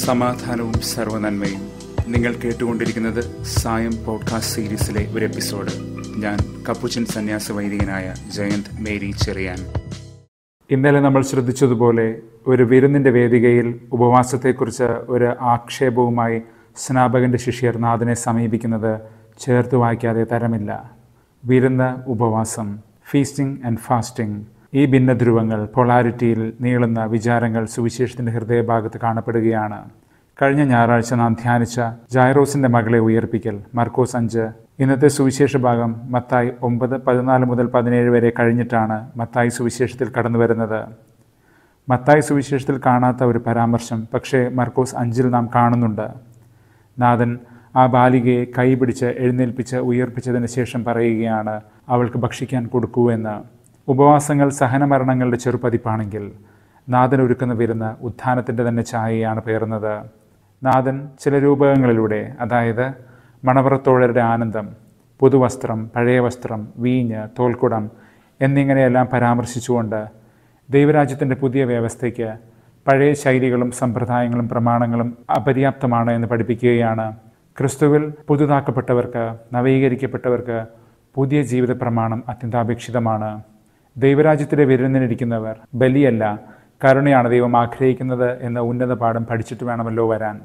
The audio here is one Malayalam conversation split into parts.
സമാധാനവും സർവനന്മയും നിങ്ങൾ കേട്ടുകൊണ്ടിരിക്കുന്നത് സായം പോഡ്കാസ്റ്റ് സീരീസിലെ ഒരു എപ്പിസോഡ് ഞാൻ കപ്പുച്ചൻ സന്യാസ വൈദികനായ ജയന്ത് മേരി ചെറിയാൻ ഇന്നലെ നമ്മൾ ശ്രദ്ധിച്ചതുപോലെ ഒരു വിരുന്നിൻ്റെ വേദികയിൽ ഉപവാസത്തെക്കുറിച്ച് ഒരു ആക്ഷേപവുമായി സ്നാപകൻ്റെ ശിഷ്യർ നാഥനെ സമീപിക്കുന്നത് ചേർത്ത് വായിക്കാതെ തരമില്ല വിരുന്ന് ഉപവാസം ഫീസ്റ്റിംഗ് ആൻഡ് ഫാസ്റ്റിംഗ് ഈ ഭിന്നധ്രുവങ്ങൾ പൊളാരിറ്റിയിൽ നീളുന്ന വിചാരങ്ങൾ സുവിശേഷത്തിൻ്റെ ഹൃദയഭാഗത്ത് കാണപ്പെടുകയാണ് കഴിഞ്ഞ ഞായറാഴ്ച നാം ധ്യാനിച്ച ജൈറോസിൻ്റെ മകളെ ഉയർപ്പിക്കൽ മർക്കോസ് അഞ്ച് ഇന്നത്തെ സുവിശേഷ ഭാഗം മത്തായി ഒമ്പത് പതിനാല് മുതൽ പതിനേഴ് വരെ കഴിഞ്ഞിട്ടാണ് മത്തായി സുവിശേഷത്തിൽ കടന്നു വരുന്നത് മത്തായി സുവിശേഷത്തിൽ കാണാത്ത ഒരു പരാമർശം പക്ഷേ മർക്കോസ് അഞ്ചിൽ നാം കാണുന്നുണ്ട് നാഥൻ ആ ബാലികയെ കൈപിടിച്ച് എഴുന്നേൽപ്പിച്ച് ഉയർപ്പിച്ചതിന് ശേഷം പറയുകയാണ് അവൾക്ക് ഭക്ഷിക്കാൻ കൊടുക്കൂ എന്ന് ഉപവാസങ്ങൾ സഹനമരണങ്ങളുടെ ചെറുപതിപ്പാണെങ്കിൽ നാഥൻ ഒരുക്കുന്ന വിരുന്ന് ഉത്ഥാനത്തിൻ്റെ തന്നെ ഛായയാണ് പേറുന്നത് നാഥൻ ചില രൂപകങ്ങളിലൂടെ അതായത് മണവറത്തോഴരുടെ ആനന്ദം പുതുവസ്ത്രം പഴയ വസ്ത്രം വീഞ്ഞ് തോൽക്കുടം എന്നിങ്ങനെയെല്ലാം പരാമർശിച്ചുകൊണ്ട് ദൈവരാജ്യത്തിൻ്റെ പുതിയ വ്യവസ്ഥയ്ക്ക് പഴയ ശൈലികളും സമ്പ്രദായങ്ങളും പ്രമാണങ്ങളും അപര്യാപ്തമാണ് എന്ന് പഠിപ്പിക്കുകയാണ് ക്രിസ്തുവിൽ പുതുതാക്കപ്പെട്ടവർക്ക് നവീകരിക്കപ്പെട്ടവർക്ക് പുതിയ ജീവിത പ്രമാണം അത്യന്താപേക്ഷിതമാണ് ദൈവരാജ്യത്തിലെ വിരുന്നിനിരിക്കുന്നവർ ബലിയല്ല കരുണയാണ് ദൈവം ആഗ്രഹിക്കുന്നത് എന്ന ഉന്നത പാഠം പഠിച്ചിട്ട് വേണമല്ലോ വരാൻ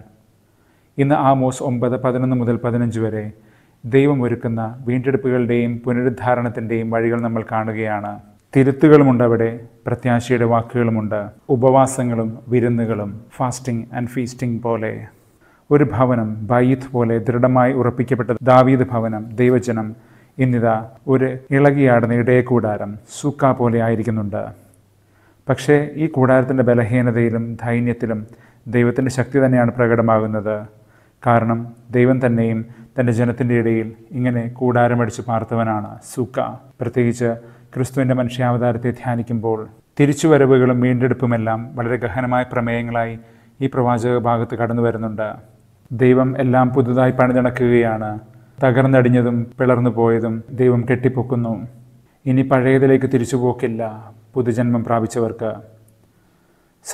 ഇന്ന് ആമോസ് ഒമ്പത് പതിനൊന്ന് മുതൽ പതിനഞ്ച് വരെ ദൈവം ഒരുക്കുന്ന വീണ്ടെടുപ്പുകളുടെയും പുനരുദ്ധാരണത്തിൻ്റെയും വഴികൾ നമ്മൾ കാണുകയാണ് തിരുത്തുകളുമുണ്ട് അവിടെ പ്രത്യാശയുടെ വാക്കുകളുമുണ്ട് ഉപവാസങ്ങളും വിരുന്നുകളും ഫാസ്റ്റിംഗ് ആൻഡ് ഫീസ്റ്റിംഗ് പോലെ ഒരു ഭവനം ബൈത്ത് പോലെ ദൃഢമായി ഉറപ്പിക്കപ്പെട്ട ദാവീദ് ഭവനം ദൈവജനം ഇന്നിതാ ഒരു ഇളകിയാടുന്ന കൂടാരം സൂക്ക പോലെ ആയിരിക്കുന്നുണ്ട് പക്ഷേ ഈ കൂടാരത്തിൻ്റെ ബലഹീനതയിലും ധൈന്യത്തിലും ദൈവത്തിൻ്റെ ശക്തി തന്നെയാണ് പ്രകടമാകുന്നത് കാരണം ദൈവം തന്നെയും തൻ്റെ ജനത്തിൻ്റെ ഇടയിൽ ഇങ്ങനെ കൂടാരമടിച്ച് പാർത്തവനാണ് സൂക്ക പ്രത്യേകിച്ച് ക്രിസ്തുവിൻ്റെ മനുഷ്യാവതാരത്തെ ധ്യാനിക്കുമ്പോൾ തിരിച്ചുവരവുകളും വീണ്ടെടുപ്പുമെല്ലാം വളരെ ഗഹനമായ പ്രമേയങ്ങളായി ഈ പ്രവാചക ഭാഗത്ത് കടന്നു വരുന്നുണ്ട് ദൈവം എല്ലാം പുതുതായി പണിതിണക്കുകയാണ് തകർന്നടിഞ്ഞതും പിളർന്നു പോയതും ദൈവം കെട്ടിപ്പൊക്കുന്നു ഇനി പഴയതിലേക്ക് തിരിച്ചു പോക്കില്ല പുതുജന്മം പ്രാപിച്ചവർക്ക്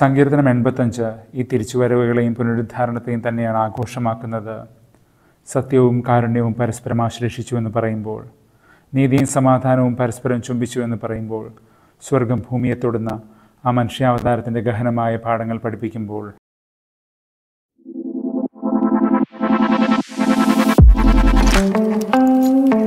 സങ്കീർത്തനം എൺപത്തഞ്ച് ഈ തിരിച്ചുവരവുകളെയും പുനരുദ്ധാരണത്തെയും തന്നെയാണ് ആഘോഷമാക്കുന്നത് സത്യവും കാരുണ്യവും പരസ്പരം ആശ്ലേഷിച്ചു എന്ന് പറയുമ്പോൾ നീതിയും സമാധാനവും പരസ്പരം ചുംബിച്ചു എന്ന് പറയുമ്പോൾ സ്വർഗം ഭൂമിയെ തൊടുന്ന ആ മനുഷ്യാവതാരത്തിൻ്റെ ഗഹനമായ പാഠങ്ങൾ പഠിപ്പിക്കുമ്പോൾ うん。